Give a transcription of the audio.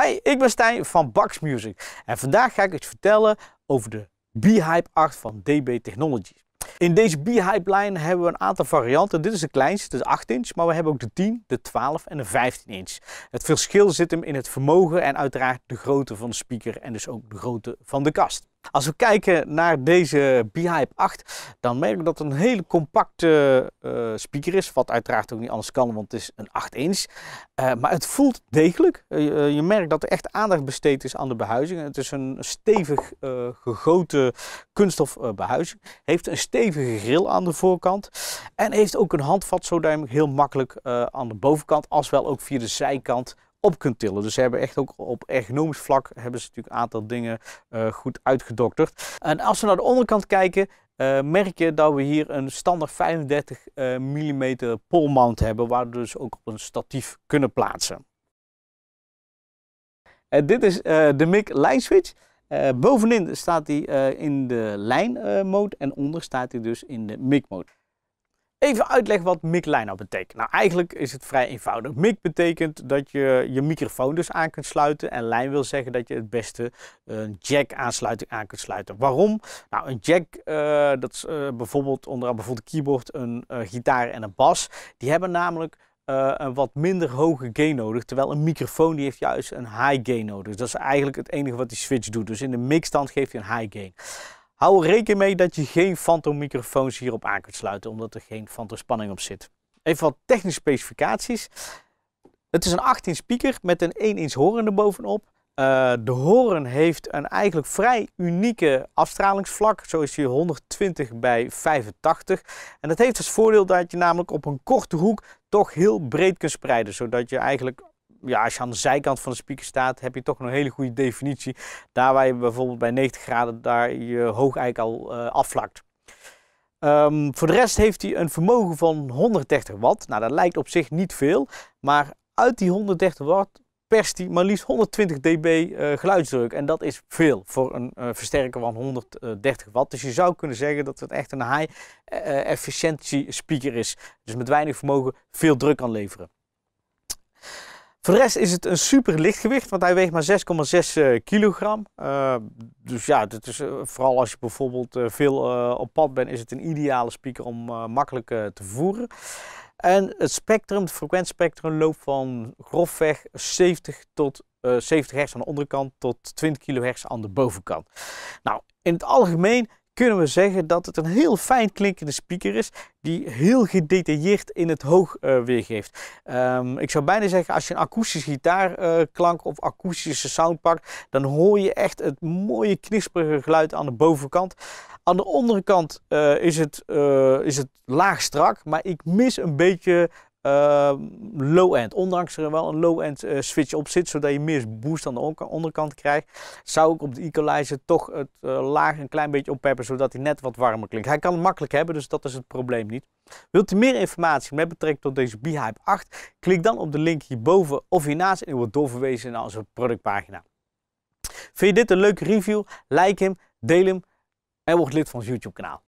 Hi, ik ben Stijn van Bax Music en vandaag ga ik iets vertellen over de Beehive 8 van DB Technologies. In deze Beehive lijn hebben we een aantal varianten. Dit is de kleinste, de 8 inch, maar we hebben ook de 10, de 12 en de 15 inch. Het verschil zit hem in het vermogen en uiteraard de grootte van de speaker en dus ook de grootte van de kast. Als we kijken naar deze Beehive 8, dan merk ik dat het een hele compacte eh, speaker is. Wat uiteraard ook niet anders kan, want het is een 8 inch. Eh, maar het voelt degelijk. Eh, je merkt dat er echt aandacht besteed is aan de behuizing. Het is een stevig gegoten kunststof behuizing. Heeft een stevige grill aan de voorkant. En heeft ook een handvat, zodat je heel makkelijk aan de bovenkant, als wel ook via de zijkant op kunt tillen. Dus ze hebben echt ook op ergonomisch vlak hebben ze natuurlijk een aantal dingen eh, goed uitgedokterd. En als we naar de onderkant kijken, eh, merk je dat we hier een standaard 35 uh, mm pole mount hebben, waar we dus ook op een statief kunnen plaatsen. Eh, dit is de MIG line switch. bovenin staat hij in de lijn mode en onder staat hij dus in de mic mode. Even uitleggen wat mic line-up nou betekent. Nou, eigenlijk is het vrij eenvoudig. Mic betekent dat je je microfoon dus aan kunt sluiten. En lijn wil zeggen dat je het beste een jack aansluiting aan kunt sluiten. Waarom? Nou, een jack, eh, dat is uh, bijvoorbeeld onderaan bijvoorbeeld een keyboard, een eh, gitaar en een bas. Die hebben namelijk een wat minder hoge gain nodig. Terwijl een microfoon die heeft juist een high gain nodig. Dus dat is eigenlijk het enige wat die switch doet. Dus in de mixstand geef je een high gain. Hou er rekening mee dat je geen Phantom microfoons hierop aan kunt sluiten, omdat er geen Phantom spanning op zit. Even wat technische specificaties. Het is een 18 speaker met een 1 inch horen erbovenop. Uh, eh, de horen heeft een eigenlijk vrij unieke afstralingsvlak. Zo is die 120 bij 85. En dat heeft als voordeel dat je namelijk op een korte hoek toch heel breed kunt spreiden. Zodat je eigenlijk ja, als je aan de zijkant van de speaker staat, heb je toch een hele goede definitie. Daar waar je bijvoorbeeld bij 90 graden daar je hoog eigenlijk al uh, afvlakt. Ehm, voor de rest heeft hij een vermogen van 130 watt. Nou, dat lijkt op zich niet veel, maar uit die 130 watt perst hij maar liefst 120 dB eh, geluidsdruk. En dat is veel voor een eh, versterker van 130 watt. Dus je zou kunnen zeggen dat het echt een high efficiëntie speaker is. Dus met weinig vermogen veel druk kan leveren. Voor de rest is het een super lichtgewicht, want hij weegt maar 6,6 eh, kilogram. Eh, dus ja, dat is, eh, vooral als je bijvoorbeeld veel op pad bent, is het een ideale speaker om makkelijk te voeren. En het spectrum, het frequentiespectrum loopt van grofweg 70 tot 70 hertz aan de onderkant tot 20 kilohertz aan de bovenkant. Nou, in het algemeen kunnen we zeggen dat het een heel fijn klinkende speaker is die heel gedetailleerd in het hoog eh, weergeeft. Ehm, ik zou bijna zeggen als je een akoestische gitaarklank eh, of akoestische sound pakt, dan hoor je echt het mooie knisperige geluid aan de bovenkant. Aan de onderkant eh, is, het, is het laag strak, maar ik mis een beetje Ehm, low-end. Ondanks er wel een low-end eh, switch op zit, zodat je meer boost aan de onderkant krijgt, zou ik op de Equalizer toch het eh, laag een klein beetje oppeppen, zodat hij net wat warmer klinkt. Hij kan het makkelijk hebben, dus dat is het probleem niet. Wilt u meer informatie met betrekking tot deze Beehive 8? Klik dan op de link hierboven of hiernaast en u wordt doorverwezen naar onze productpagina. Vind je dit een leuke review? Like hem, deel hem en word lid van ons YouTube kanaal.